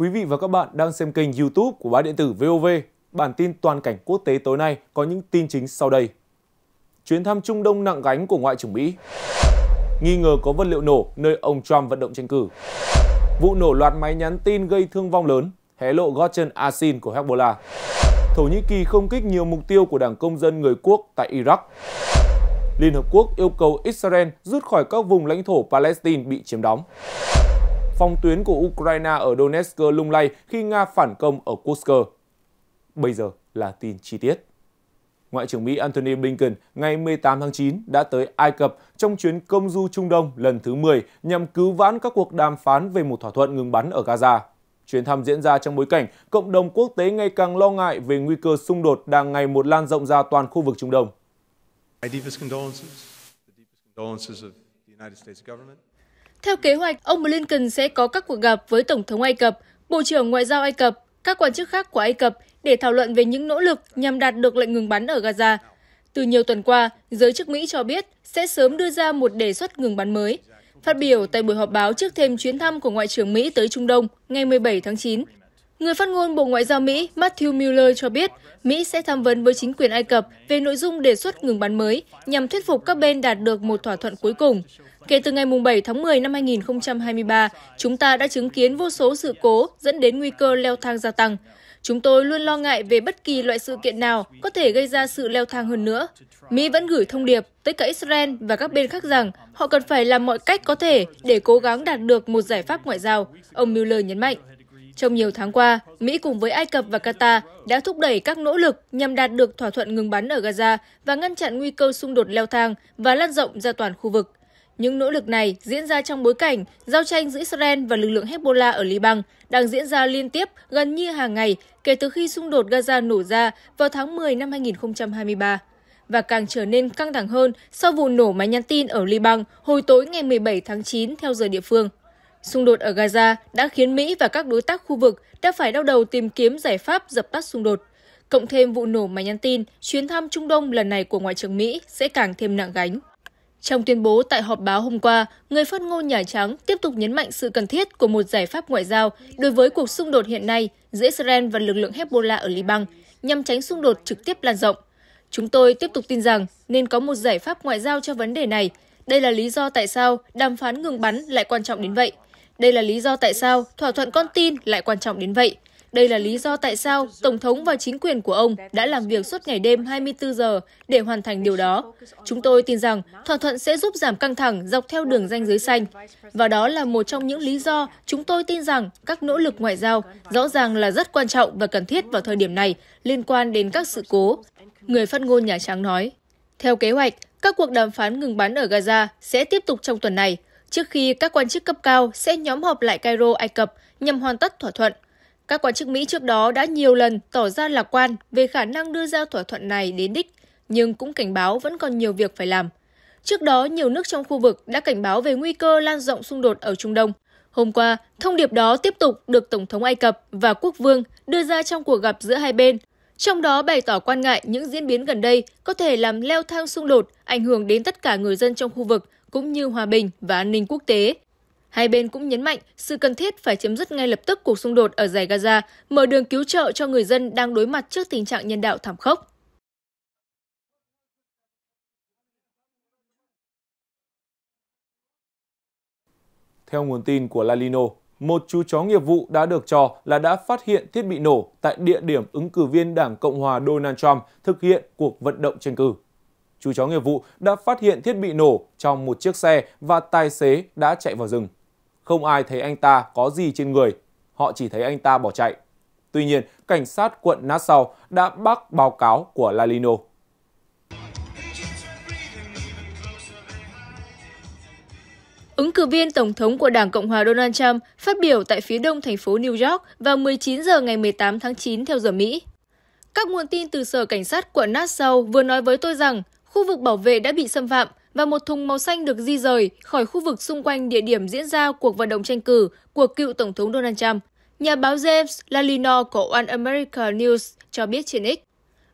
Quý vị và các bạn đang xem kênh YouTube của Báo điện tử VOV. Bản tin toàn cảnh quốc tế tối nay có những tin chính sau đây. Chuyến thăm Trung Đông nặng gánh của ngoại trưởng Mỹ. Nghi ngờ có vật liệu nổ nơi ông Trump vận động tranh cử. Vụ nổ loạt máy nhắn tin gây thương vong lớn, hé lộ gót chân Asin của Hezbollah. Thổ Nhĩ Kỳ không kích nhiều mục tiêu của Đảng Công dân người quốc tại Iraq. Liên Hợp Quốc yêu cầu Israel rút khỏi các vùng lãnh thổ Palestine bị chiếm đóng. Phòng tuyến của Ukraine ở Donetsk lung lay khi Nga phản công ở Kursk. Bây giờ là tin chi tiết. Ngoại trưởng Mỹ Antony Blinken ngày 18 tháng 9 đã tới Ai Cập trong chuyến công du Trung Đông lần thứ 10 nhằm cứu vãn các cuộc đàm phán về một thỏa thuận ngừng bắn ở Gaza. Chuyến thăm diễn ra trong bối cảnh cộng đồng quốc tế ngày càng lo ngại về nguy cơ xung đột đang ngày một lan rộng ra toàn khu vực Trung Đông. Theo kế hoạch, ông Blinken sẽ có các cuộc gặp với Tổng thống Ai Cập, Bộ trưởng Ngoại giao Ai Cập, các quan chức khác của Ai Cập để thảo luận về những nỗ lực nhằm đạt được lệnh ngừng bắn ở Gaza. Từ nhiều tuần qua, giới chức Mỹ cho biết sẽ sớm đưa ra một đề xuất ngừng bắn mới. Phát biểu tại buổi họp báo trước thêm chuyến thăm của Ngoại trưởng Mỹ tới Trung Đông ngày 17 tháng 9, Người phát ngôn Bộ Ngoại giao Mỹ Matthew Miller cho biết Mỹ sẽ tham vấn với chính quyền Ai Cập về nội dung đề xuất ngừng bắn mới nhằm thuyết phục các bên đạt được một thỏa thuận cuối cùng. Kể từ ngày 7 tháng 10 năm 2023, chúng ta đã chứng kiến vô số sự cố dẫn đến nguy cơ leo thang gia tăng. Chúng tôi luôn lo ngại về bất kỳ loại sự kiện nào có thể gây ra sự leo thang hơn nữa. Mỹ vẫn gửi thông điệp tới cả Israel và các bên khác rằng họ cần phải làm mọi cách có thể để cố gắng đạt được một giải pháp ngoại giao, ông Mueller nhấn mạnh. Trong nhiều tháng qua, Mỹ cùng với Ai Cập và Qatar đã thúc đẩy các nỗ lực nhằm đạt được thỏa thuận ngừng bắn ở Gaza và ngăn chặn nguy cơ xung đột leo thang và lan rộng ra toàn khu vực. Những nỗ lực này diễn ra trong bối cảnh giao tranh giữa Israel và lực lượng Hezbollah ở Liban đang diễn ra liên tiếp gần như hàng ngày kể từ khi xung đột Gaza nổ ra vào tháng 10 năm 2023 và càng trở nên căng thẳng hơn sau vụ nổ máy nhắn tin ở Liban hồi tối ngày 17 tháng 9 theo giờ địa phương. Xung đột ở Gaza đã khiến Mỹ và các đối tác khu vực đã phải đau đầu tìm kiếm giải pháp dập tắt xung đột. Cộng thêm vụ nổ mà nhắn tin, chuyến thăm Trung Đông lần này của Ngoại trưởng Mỹ sẽ càng thêm nặng gánh. Trong tuyên bố tại họp báo hôm qua, người phát ngôn Nhà Trắng tiếp tục nhấn mạnh sự cần thiết của một giải pháp ngoại giao đối với cuộc xung đột hiện nay giữa Israel và lực lượng Hezbollah ở Liban nhằm tránh xung đột trực tiếp lan rộng. Chúng tôi tiếp tục tin rằng nên có một giải pháp ngoại giao cho vấn đề này. Đây là lý do tại sao đàm phán ngừng bắn lại quan trọng đến vậy – đây là lý do tại sao thỏa thuận con tin lại quan trọng đến vậy. Đây là lý do tại sao Tổng thống và chính quyền của ông đã làm việc suốt ngày đêm 24 giờ để hoàn thành điều đó. Chúng tôi tin rằng thỏa thuận sẽ giúp giảm căng thẳng dọc theo đường ranh giới xanh. Và đó là một trong những lý do chúng tôi tin rằng các nỗ lực ngoại giao rõ ràng là rất quan trọng và cần thiết vào thời điểm này liên quan đến các sự cố. Người phát ngôn Nhà Trắng nói. Theo kế hoạch, các cuộc đàm phán ngừng bắn ở Gaza sẽ tiếp tục trong tuần này trước khi các quan chức cấp cao sẽ nhóm họp lại Cairo, Ai Cập nhằm hoàn tất thỏa thuận. Các quan chức Mỹ trước đó đã nhiều lần tỏ ra lạc quan về khả năng đưa ra thỏa thuận này đến đích, nhưng cũng cảnh báo vẫn còn nhiều việc phải làm. Trước đó, nhiều nước trong khu vực đã cảnh báo về nguy cơ lan rộng xung đột ở Trung Đông. Hôm qua, thông điệp đó tiếp tục được Tổng thống Ai Cập và Quốc vương đưa ra trong cuộc gặp giữa hai bên, trong đó bày tỏ quan ngại những diễn biến gần đây có thể làm leo thang xung đột, ảnh hưởng đến tất cả người dân trong khu vực cũng như hòa bình và an ninh quốc tế. Hai bên cũng nhấn mạnh sự cần thiết phải chấm dứt ngay lập tức cuộc xung đột ở giải Gaza, mở đường cứu trợ cho người dân đang đối mặt trước tình trạng nhân đạo thảm khốc. Theo nguồn tin của Lalino, một chú chó nghiệp vụ đã được cho là đã phát hiện thiết bị nổ tại địa điểm ứng cử viên Đảng Cộng hòa Donald Trump thực hiện cuộc vận động tranh cử chú chó nghiệp vụ đã phát hiện thiết bị nổ trong một chiếc xe và tài xế đã chạy vào rừng. Không ai thấy anh ta có gì trên người, họ chỉ thấy anh ta bỏ chạy. Tuy nhiên, cảnh sát quận Nassau đã bác báo cáo của Lalino. Ứng cử viên Tổng thống của Đảng Cộng hòa Donald Trump phát biểu tại phía đông thành phố New York vào 19 giờ ngày 18 tháng 9 theo giờ Mỹ. Các nguồn tin từ Sở Cảnh sát quận Nassau vừa nói với tôi rằng Khu vực bảo vệ đã bị xâm phạm và một thùng màu xanh được di rời khỏi khu vực xung quanh địa điểm diễn ra cuộc vận động tranh cử của cựu Tổng thống Donald Trump. Nhà báo James Lalino của One America News cho biết trên X.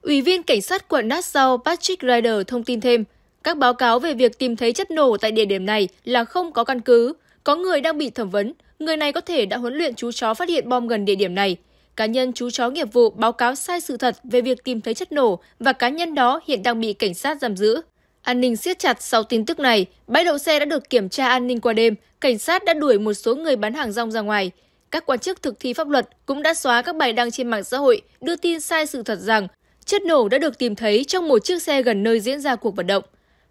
Ủy viên cảnh sát quận Nassau Patrick Ryder thông tin thêm, các báo cáo về việc tìm thấy chất nổ tại địa điểm này là không có căn cứ. Có người đang bị thẩm vấn, người này có thể đã huấn luyện chú chó phát hiện bom gần địa điểm này cá nhân chú chó nghiệp vụ báo cáo sai sự thật về việc tìm thấy chất nổ và cá nhân đó hiện đang bị cảnh sát giam giữ. An ninh siết chặt sau tin tức này, bãi đậu xe đã được kiểm tra an ninh qua đêm, cảnh sát đã đuổi một số người bán hàng rong ra ngoài. Các quan chức thực thi pháp luật cũng đã xóa các bài đăng trên mạng xã hội đưa tin sai sự thật rằng chất nổ đã được tìm thấy trong một chiếc xe gần nơi diễn ra cuộc vận động.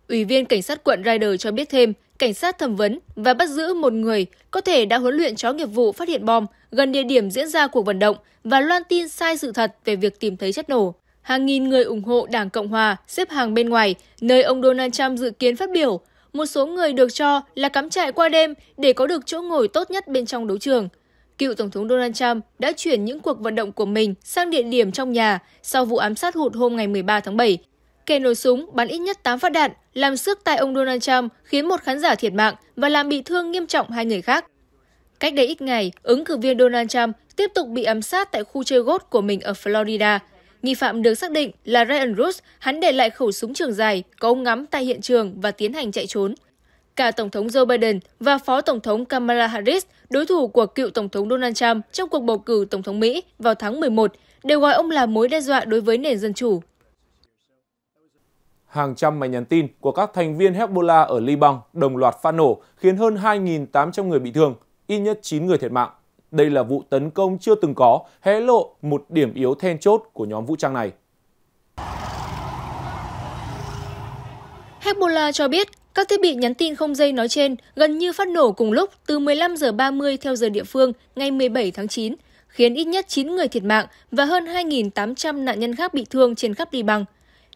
Ủy viên cảnh sát quận Ryder cho biết thêm, cảnh sát thẩm vấn và bắt giữ một người có thể đã huấn luyện chó nghiệp vụ phát hiện bom gần địa điểm diễn ra cuộc vận động và loan tin sai sự thật về việc tìm thấy chất nổ. Hàng nghìn người ủng hộ Đảng Cộng Hòa xếp hàng bên ngoài, nơi ông Donald Trump dự kiến phát biểu. Một số người được cho là cắm trại qua đêm để có được chỗ ngồi tốt nhất bên trong đấu trường. Cựu Tổng thống Donald Trump đã chuyển những cuộc vận động của mình sang địa điểm trong nhà sau vụ ám sát hụt hôm ngày 13 tháng 7 Kẻ nổ súng bắn ít nhất 8 phát đạn, làm xước tay ông Donald Trump khiến một khán giả thiệt mạng và làm bị thương nghiêm trọng hai người khác. Cách đây ít ngày, ứng cử viên Donald Trump tiếp tục bị ám sát tại khu chơi golf của mình ở Florida. Nghi phạm được xác định là Ryan Roos, hắn để lại khẩu súng trường dài, có ống ngắm tại hiện trường và tiến hành chạy trốn. Cả Tổng thống Joe Biden và Phó Tổng thống Kamala Harris, đối thủ của cựu Tổng thống Donald Trump trong cuộc bầu cử Tổng thống Mỹ vào tháng 11, đều gọi ông là mối đe dọa đối với nền dân chủ hàng trăm máy nhắn tin của các thành viên Hezbollah ở Liban đồng loạt phát nổ, khiến hơn 2.800 người bị thương, ít nhất 9 người thiệt mạng. Đây là vụ tấn công chưa từng có, hé lộ một điểm yếu then chốt của nhóm vũ trang này. Hezbollah cho biết các thiết bị nhắn tin không dây nói trên gần như phát nổ cùng lúc từ 15 giờ 30 theo giờ địa phương ngày 17 tháng 9, khiến ít nhất 9 người thiệt mạng và hơn 2.800 nạn nhân khác bị thương trên khắp Liban.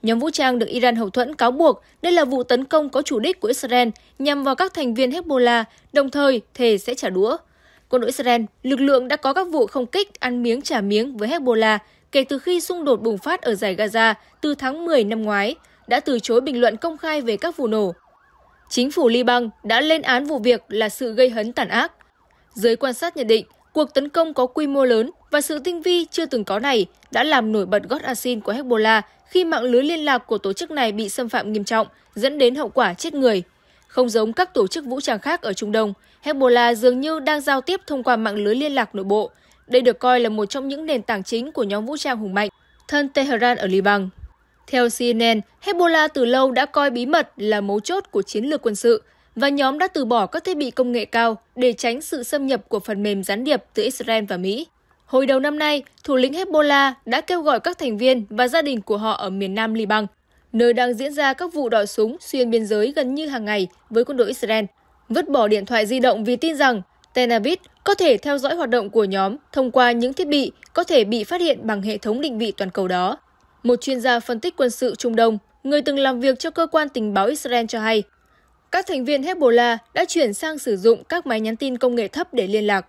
Nhóm vũ trang được Iran hậu thuẫn cáo buộc đây là vụ tấn công có chủ đích của Israel nhằm vào các thành viên Hezbollah, đồng thời thề sẽ trả đũa. Quân đội Israel, lực lượng đã có các vụ không kích ăn miếng trả miếng với Hezbollah kể từ khi xung đột bùng phát ở giải Gaza từ tháng 10 năm ngoái, đã từ chối bình luận công khai về các vụ nổ. Chính phủ Liban đã lên án vụ việc là sự gây hấn tàn ác. Giới quan sát nhận định, Cuộc tấn công có quy mô lớn và sự tinh vi chưa từng có này đã làm nổi bật gót asin của Hezbollah khi mạng lưới liên lạc của tổ chức này bị xâm phạm nghiêm trọng, dẫn đến hậu quả chết người. Không giống các tổ chức vũ trang khác ở Trung Đông, Hezbollah dường như đang giao tiếp thông qua mạng lưới liên lạc nội bộ. Đây được coi là một trong những nền tảng chính của nhóm vũ trang hùng mạnh, thân Tehran ở Liban. Theo CNN, Hezbollah từ lâu đã coi bí mật là mấu chốt của chiến lược quân sự và nhóm đã từ bỏ các thiết bị công nghệ cao để tránh sự xâm nhập của phần mềm gián điệp từ Israel và Mỹ. Hồi đầu năm nay, thủ lĩnh Hezbollah đã kêu gọi các thành viên và gia đình của họ ở miền nam Liban, nơi đang diễn ra các vụ đòi súng xuyên biên giới gần như hàng ngày với quân đội Israel, vứt bỏ điện thoại di động vì tin rằng Tel Aviv có thể theo dõi hoạt động của nhóm thông qua những thiết bị có thể bị phát hiện bằng hệ thống định vị toàn cầu đó. Một chuyên gia phân tích quân sự Trung Đông, người từng làm việc cho cơ quan tình báo Israel cho hay, các thành viên Hezbollah đã chuyển sang sử dụng các máy nhắn tin công nghệ thấp để liên lạc.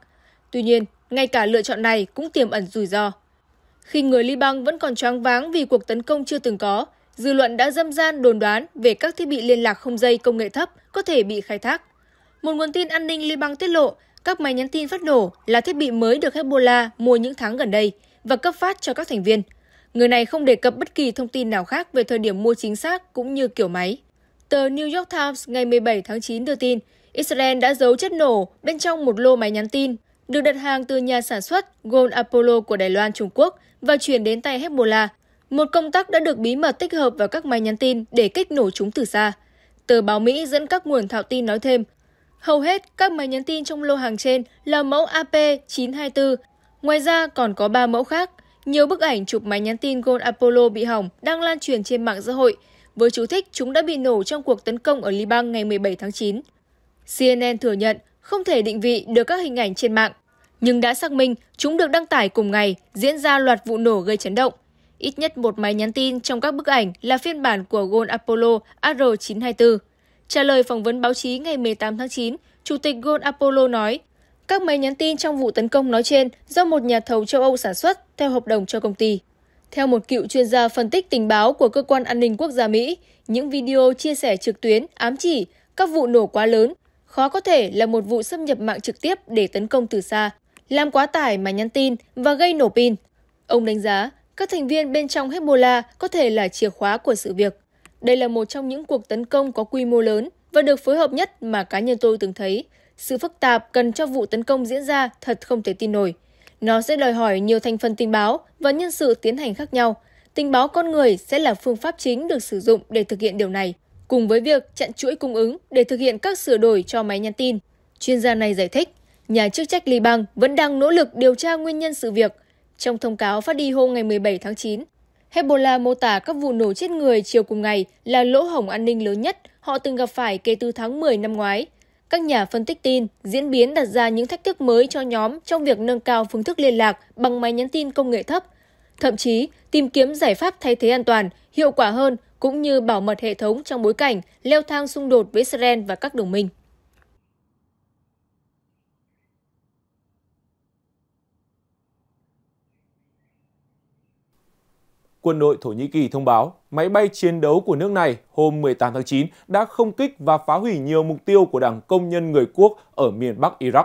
Tuy nhiên, ngay cả lựa chọn này cũng tiềm ẩn rủi ro. Khi người Liban vẫn còn choáng váng vì cuộc tấn công chưa từng có, dư luận đã dâm gian đồn đoán về các thiết bị liên lạc không dây công nghệ thấp có thể bị khai thác. Một nguồn tin an ninh Liban tiết lộ, các máy nhắn tin phát nổ là thiết bị mới được Hezbollah mua những tháng gần đây và cấp phát cho các thành viên. Người này không đề cập bất kỳ thông tin nào khác về thời điểm mua chính xác cũng như kiểu máy. Tờ New York Times ngày 17 tháng 9 đưa tin, Israel đã giấu chất nổ bên trong một lô máy nhắn tin được đặt hàng từ nhà sản xuất Gold Apollo của Đài Loan Trung Quốc và chuyển đến tay Hezbollah, một công tắc đã được bí mật tích hợp vào các máy nhắn tin để kích nổ chúng từ xa. Tờ báo Mỹ dẫn các nguồn thạo tin nói thêm, hầu hết các máy nhắn tin trong lô hàng trên là mẫu AP924, ngoài ra còn có 3 mẫu khác. Nhiều bức ảnh chụp máy nhắn tin Gold Apollo bị hỏng đang lan truyền trên mạng xã hội – với chú thích chúng đã bị nổ trong cuộc tấn công ở Liban ngày 17 tháng 9. CNN thừa nhận không thể định vị được các hình ảnh trên mạng, nhưng đã xác minh chúng được đăng tải cùng ngày diễn ra loạt vụ nổ gây chấn động. Ít nhất một máy nhắn tin trong các bức ảnh là phiên bản của Gol Apollo AR-924. Trả lời phỏng vấn báo chí ngày 18 tháng 9, Chủ tịch Gol Apollo nói, các máy nhắn tin trong vụ tấn công nói trên do một nhà thầu châu Âu sản xuất theo hợp đồng cho công ty. Theo một cựu chuyên gia phân tích tình báo của Cơ quan An ninh Quốc gia Mỹ, những video chia sẻ trực tuyến ám chỉ các vụ nổ quá lớn khó có thể là một vụ xâm nhập mạng trực tiếp để tấn công từ xa, làm quá tải mà nhắn tin và gây nổ pin. Ông đánh giá các thành viên bên trong Hezbollah có thể là chìa khóa của sự việc. Đây là một trong những cuộc tấn công có quy mô lớn và được phối hợp nhất mà cá nhân tôi từng thấy. Sự phức tạp cần cho vụ tấn công diễn ra thật không thể tin nổi. Nó sẽ đòi hỏi nhiều thành phần tình báo và nhân sự tiến hành khác nhau. Tình báo con người sẽ là phương pháp chính được sử dụng để thực hiện điều này, cùng với việc chặn chuỗi cung ứng để thực hiện các sửa đổi cho máy nhắn tin. Chuyên gia này giải thích, nhà chức trách Liban vẫn đang nỗ lực điều tra nguyên nhân sự việc. Trong thông cáo phát đi hôm ngày 17 tháng 9, Hezbollah mô tả các vụ nổ chết người chiều cùng ngày là lỗ hổng an ninh lớn nhất họ từng gặp phải kể từ tháng 10 năm ngoái – các nhà phân tích tin diễn biến đặt ra những thách thức mới cho nhóm trong việc nâng cao phương thức liên lạc bằng máy nhắn tin công nghệ thấp, thậm chí tìm kiếm giải pháp thay thế an toàn, hiệu quả hơn cũng như bảo mật hệ thống trong bối cảnh leo thang xung đột với Israel và các đồng minh. quân đội Thổ Nhĩ Kỳ thông báo, máy bay chiến đấu của nước này hôm 18 tháng 9 đã không kích và phá hủy nhiều mục tiêu của Đảng Công nhân Người Quốc ở miền Bắc Iraq.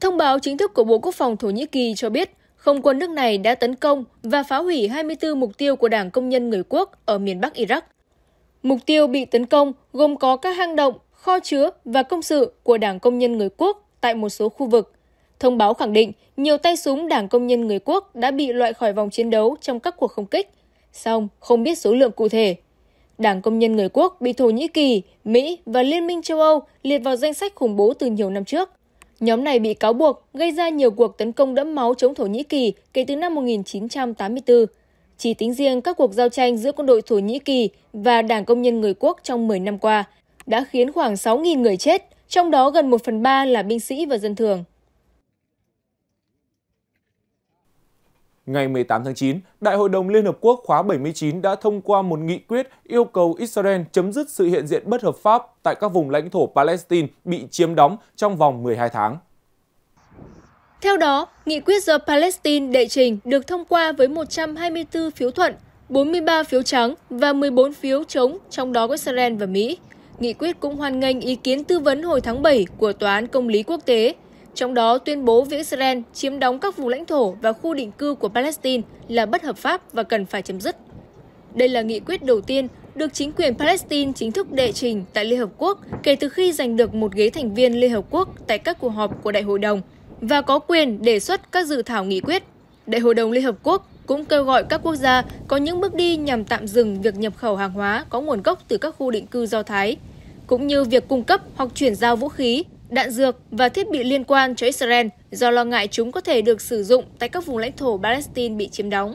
Thông báo chính thức của Bộ Quốc phòng Thổ Nhĩ Kỳ cho biết, không quân nước này đã tấn công và phá hủy 24 mục tiêu của Đảng Công nhân Người Quốc ở miền Bắc Iraq. Mục tiêu bị tấn công gồm có các hang động, kho chứa và công sự của Đảng Công nhân Người Quốc tại một số khu vực. Thông báo khẳng định nhiều tay súng Đảng Công nhân người quốc đã bị loại khỏi vòng chiến đấu trong các cuộc không kích, song không biết số lượng cụ thể. Đảng Công nhân người quốc bị Thổ Nhĩ Kỳ, Mỹ và Liên minh châu Âu liệt vào danh sách khủng bố từ nhiều năm trước. Nhóm này bị cáo buộc gây ra nhiều cuộc tấn công đẫm máu chống Thổ Nhĩ Kỳ kể từ năm 1984. Chỉ tính riêng các cuộc giao tranh giữa quân đội Thổ Nhĩ Kỳ và Đảng Công nhân người quốc trong 10 năm qua đã khiến khoảng 6.000 người chết, trong đó gần 1 phần 3 là binh sĩ và dân thường. Ngày 18 tháng 9, Đại hội đồng Liên Hợp Quốc khóa 79 đã thông qua một nghị quyết yêu cầu Israel chấm dứt sự hiện diện bất hợp pháp tại các vùng lãnh thổ Palestine bị chiếm đóng trong vòng 12 tháng. Theo đó, nghị quyết do Palestine đệ trình được thông qua với 124 phiếu thuận, 43 phiếu trắng và 14 phiếu chống, trong đó có Israel và Mỹ. Nghị quyết cũng hoan nghênh ý kiến tư vấn hồi tháng 7 của Tòa án Công lý Quốc tế trong đó tuyên bố việc Israel chiếm đóng các vùng lãnh thổ và khu định cư của Palestine là bất hợp pháp và cần phải chấm dứt. Đây là nghị quyết đầu tiên được chính quyền Palestine chính thức đệ trình tại Liên Hợp Quốc kể từ khi giành được một ghế thành viên Liên Hợp Quốc tại các cuộc họp của Đại hội đồng và có quyền đề xuất các dự thảo nghị quyết. Đại hội đồng Liên Hợp Quốc cũng kêu gọi các quốc gia có những bước đi nhằm tạm dừng việc nhập khẩu hàng hóa có nguồn gốc từ các khu định cư Do Thái, cũng như việc cung cấp hoặc chuyển giao vũ khí đạn dược và thiết bị liên quan cho Israel do lo ngại chúng có thể được sử dụng tại các vùng lãnh thổ Palestine bị chiếm đóng.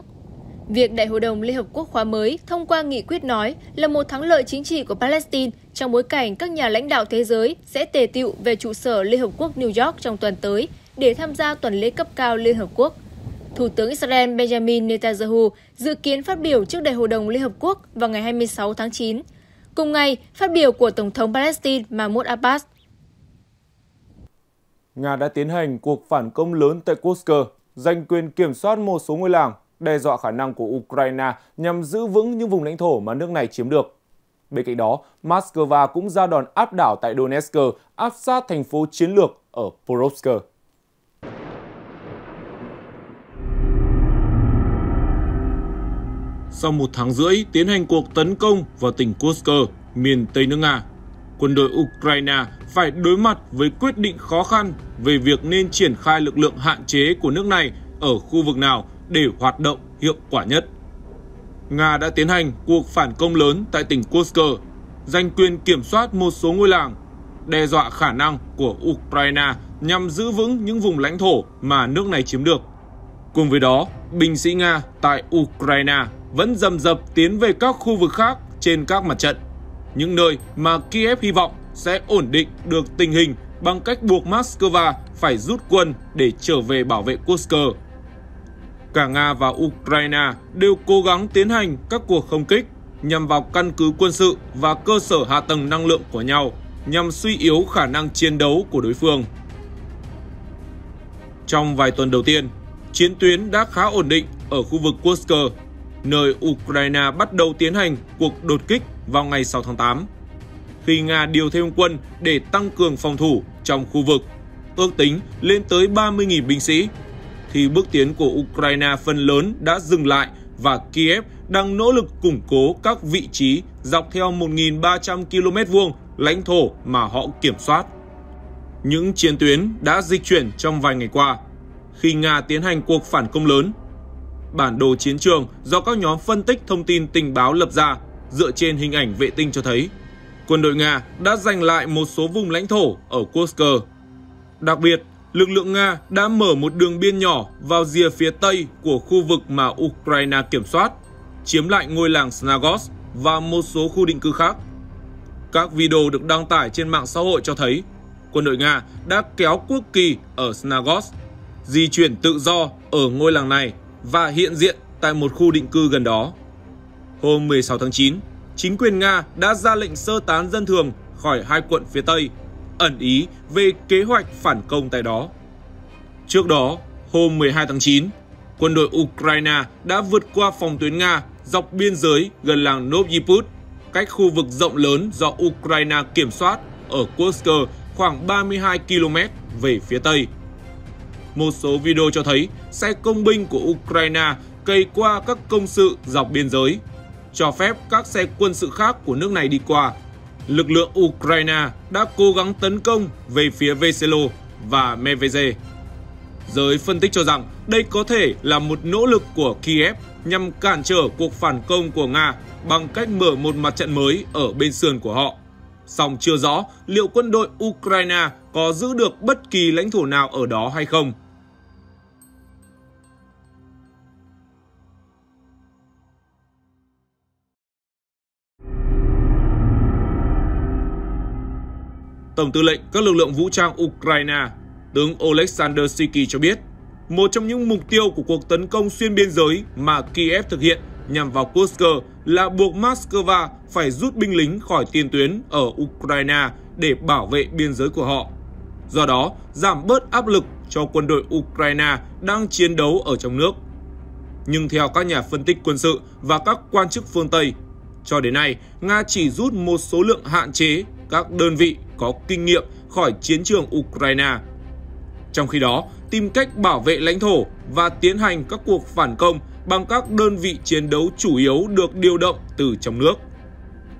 Việc Đại hội đồng Liên Hợp Quốc khóa mới thông qua nghị quyết nói là một thắng lợi chính trị của Palestine trong bối cảnh các nhà lãnh đạo thế giới sẽ tề tựu về trụ sở Liên Hợp Quốc New York trong tuần tới để tham gia tuần lễ cấp cao Liên Hợp Quốc. Thủ tướng Israel Benjamin Netanyahu dự kiến phát biểu trước Đại hội đồng Liên Hợp Quốc vào ngày 26 tháng 9. Cùng ngày, phát biểu của Tổng thống Palestine Mahmoud Abbas Nga đã tiến hành cuộc phản công lớn tại Kursk, giành quyền kiểm soát một số ngôi làng, đe dọa khả năng của Ukraine nhằm giữ vững những vùng lãnh thổ mà nước này chiếm được. Bên cạnh đó, Moscow cũng ra đòn áp đảo tại Donetsk, áp sát thành phố chiến lược ở Porovsk. Sau một tháng rưỡi tiến hành cuộc tấn công vào tỉnh Kursk, miền Tây nước Nga, quân đội Ukraine phải đối mặt với quyết định khó khăn về việc nên triển khai lực lượng hạn chế của nước này ở khu vực nào để hoạt động hiệu quả nhất. Nga đã tiến hành cuộc phản công lớn tại tỉnh Kursk, giành quyền kiểm soát một số ngôi làng, đe dọa khả năng của Ukraine nhằm giữ vững những vùng lãnh thổ mà nước này chiếm được. Cùng với đó, binh sĩ Nga tại Ukraine vẫn dầm dập tiến về các khu vực khác trên các mặt trận những nơi mà Kiev hy vọng sẽ ổn định được tình hình bằng cách buộc Moscow phải rút quân để trở về bảo vệ Kursk. Cả Nga và Ukraine đều cố gắng tiến hành các cuộc không kích nhằm vào căn cứ quân sự và cơ sở hạ tầng năng lượng của nhau nhằm suy yếu khả năng chiến đấu của đối phương. Trong vài tuần đầu tiên, chiến tuyến đã khá ổn định ở khu vực Kursk nơi Ukraine bắt đầu tiến hành cuộc đột kích vào ngày 6 tháng 8. Khi Nga điều thêm quân để tăng cường phòng thủ trong khu vực, ước tính lên tới 30.000 binh sĩ, thì bước tiến của Ukraine phần lớn đã dừng lại và Kiev đang nỗ lực củng cố các vị trí dọc theo 1.300 km vuông lãnh thổ mà họ kiểm soát. Những chiến tuyến đã di chuyển trong vài ngày qua, khi Nga tiến hành cuộc phản công lớn bản đồ chiến trường do các nhóm phân tích thông tin tình báo lập ra dựa trên hình ảnh vệ tinh cho thấy quân đội Nga đã giành lại một số vùng lãnh thổ ở Kursk. Đặc biệt, lực lượng Nga đã mở một đường biên nhỏ vào rìa phía tây của khu vực mà Ukraine kiểm soát, chiếm lại ngôi làng Snagos và một số khu định cư khác. Các video được đăng tải trên mạng xã hội cho thấy quân đội Nga đã kéo quốc kỳ ở Snagos, di chuyển tự do ở ngôi làng này và hiện diện tại một khu định cư gần đó. Hôm 16 tháng 9, chính quyền Nga đã ra lệnh sơ tán dân thường khỏi hai quận phía Tây, ẩn ý về kế hoạch phản công tại đó. Trước đó, hôm 12 tháng 9, quân đội Ukraine đã vượt qua phòng tuyến Nga dọc biên giới gần làng Novyput, cách khu vực rộng lớn do Ukraine kiểm soát ở Kursk khoảng 32 km về phía Tây một số video cho thấy xe công binh của Ukraine cây qua các công sự dọc biên giới, cho phép các xe quân sự khác của nước này đi qua. Lực lượng Ukraine đã cố gắng tấn công về phía Veselo và Meveze. Giới phân tích cho rằng đây có thể là một nỗ lực của Kiev nhằm cản trở cuộc phản công của Nga bằng cách mở một mặt trận mới ở bên sườn của họ song chưa rõ liệu quân đội Ukraine có giữ được bất kỳ lãnh thổ nào ở đó hay không. Tổng tư lệnh các lực lượng vũ trang Ukraine, tướng Oleksandr Siki cho biết, một trong những mục tiêu của cuộc tấn công xuyên biên giới mà Kiev thực hiện nhằm vào Kursk là buộc Moscow phải rút binh lính khỏi tiền tuyến ở Ukraine để bảo vệ biên giới của họ. Do đó, giảm bớt áp lực cho quân đội Ukraine đang chiến đấu ở trong nước. Nhưng theo các nhà phân tích quân sự và các quan chức phương Tây, cho đến nay, Nga chỉ rút một số lượng hạn chế các đơn vị có kinh nghiệm khỏi chiến trường Ukraine. Trong khi đó, tìm cách bảo vệ lãnh thổ và tiến hành các cuộc phản công bằng các đơn vị chiến đấu chủ yếu được điều động từ trong nước.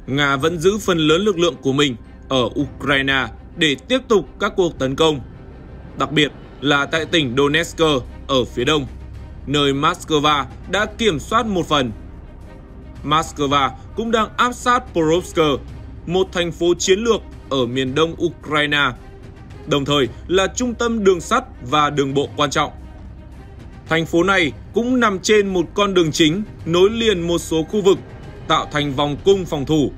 Nga vẫn giữ phần lớn lực lượng của mình ở Ukraine để tiếp tục các cuộc tấn công, đặc biệt là tại tỉnh Donetsk ở phía đông, nơi Moscow đã kiểm soát một phần. Moscow cũng đang áp sát Porovsk, một thành phố chiến lược ở miền đông Ukraine, đồng thời là trung tâm đường sắt và đường bộ quan trọng. Thành phố này cũng nằm trên một con đường chính nối liền một số khu vực, tạo thành vòng cung phòng thủ,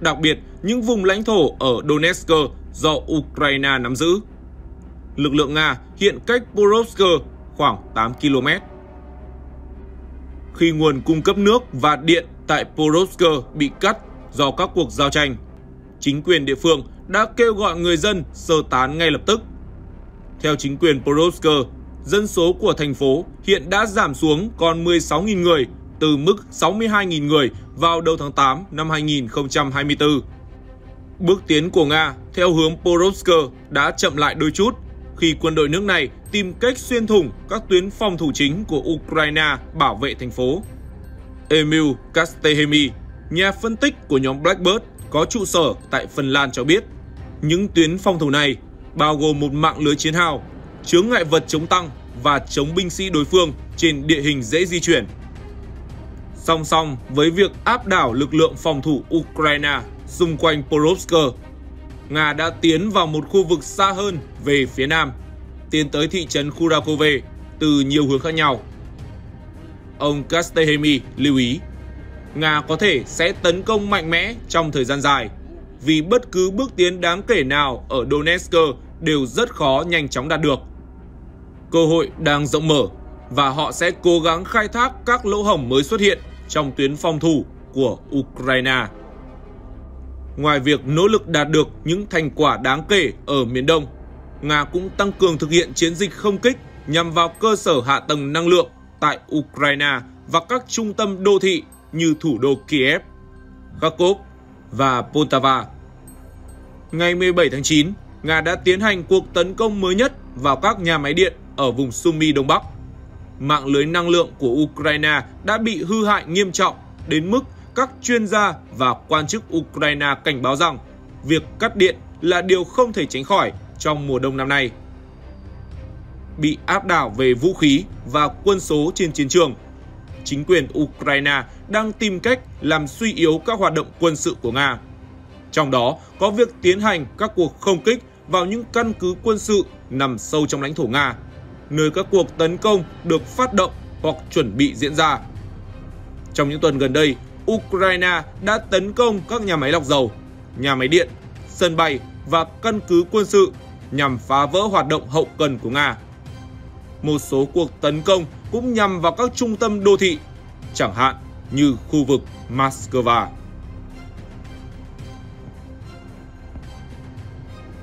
đặc biệt những vùng lãnh thổ ở Donetsk do Ukraine nắm giữ. Lực lượng Nga hiện cách Borovsk khoảng 8 km. Khi nguồn cung cấp nước và điện tại Borovsk bị cắt do các cuộc giao tranh, chính quyền địa phương đã kêu gọi người dân sơ tán ngay lập tức. Theo chính quyền Borovsk, dân số của thành phố hiện đã giảm xuống còn 16.000 người từ mức 62.000 người vào đầu tháng 8 năm 2024. Bước tiến của Nga theo hướng Porovsk đã chậm lại đôi chút khi quân đội nước này tìm cách xuyên thủng các tuyến phòng thủ chính của Ukraine bảo vệ thành phố. Emil Kastehemi, nhà phân tích của nhóm Blackbird có trụ sở tại Phần Lan cho biết, những tuyến phòng thủ này bao gồm một mạng lưới chiến hào chướng ngại vật chống tăng và chống binh sĩ đối phương trên địa hình dễ di chuyển. Song song với việc áp đảo lực lượng phòng thủ Ukraine xung quanh Polovsk, Nga đã tiến vào một khu vực xa hơn về phía nam, tiến tới thị trấn Kurakove từ nhiều hướng khác nhau. Ông Kastehemi lưu ý, Nga có thể sẽ tấn công mạnh mẽ trong thời gian dài, vì bất cứ bước tiến đáng kể nào ở Donetsk đều rất khó nhanh chóng đạt được. Cơ hội đang rộng mở và họ sẽ cố gắng khai thác các lỗ hổng mới xuất hiện trong tuyến phòng thủ của Ukraine. Ngoài việc nỗ lực đạt được những thành quả đáng kể ở miền Đông, Nga cũng tăng cường thực hiện chiến dịch không kích nhằm vào cơ sở hạ tầng năng lượng tại Ukraine và các trung tâm đô thị như thủ đô Kiev, Kharkov và Poltava. Ngày 17 tháng 9, Nga đã tiến hành cuộc tấn công mới nhất vào các nhà máy điện ở vùng Sumy Đông Bắc. Mạng lưới năng lượng của Ukraine đã bị hư hại nghiêm trọng đến mức các chuyên gia và quan chức Ukraine cảnh báo rằng việc cắt điện là điều không thể tránh khỏi trong mùa đông năm nay. Bị áp đảo về vũ khí và quân số trên chiến trường, chính quyền Ukraine đang tìm cách làm suy yếu các hoạt động quân sự của Nga. Trong đó có việc tiến hành các cuộc không kích vào những căn cứ quân sự nằm sâu trong lãnh thổ Nga, nơi các cuộc tấn công được phát động hoặc chuẩn bị diễn ra. Trong những tuần gần đây, Ukraine đã tấn công các nhà máy lọc dầu, nhà máy điện, sân bay và căn cứ quân sự nhằm phá vỡ hoạt động hậu cần của Nga. Một số cuộc tấn công cũng nhằm vào các trung tâm đô thị, chẳng hạn như khu vực Moscow.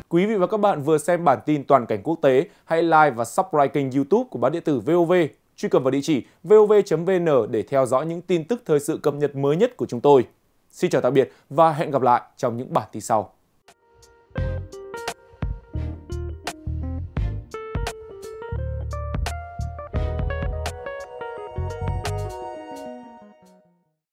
Quý vị và các bạn vừa xem bản tin toàn cảnh quốc tế, hãy like và subscribe kênh YouTube của báo điện tử VOV. Truy cập vào địa chỉ vov.vn để theo dõi những tin tức thời sự cập nhật mới nhất của chúng tôi. Xin chào tạm biệt và hẹn gặp lại trong những bản tin sau.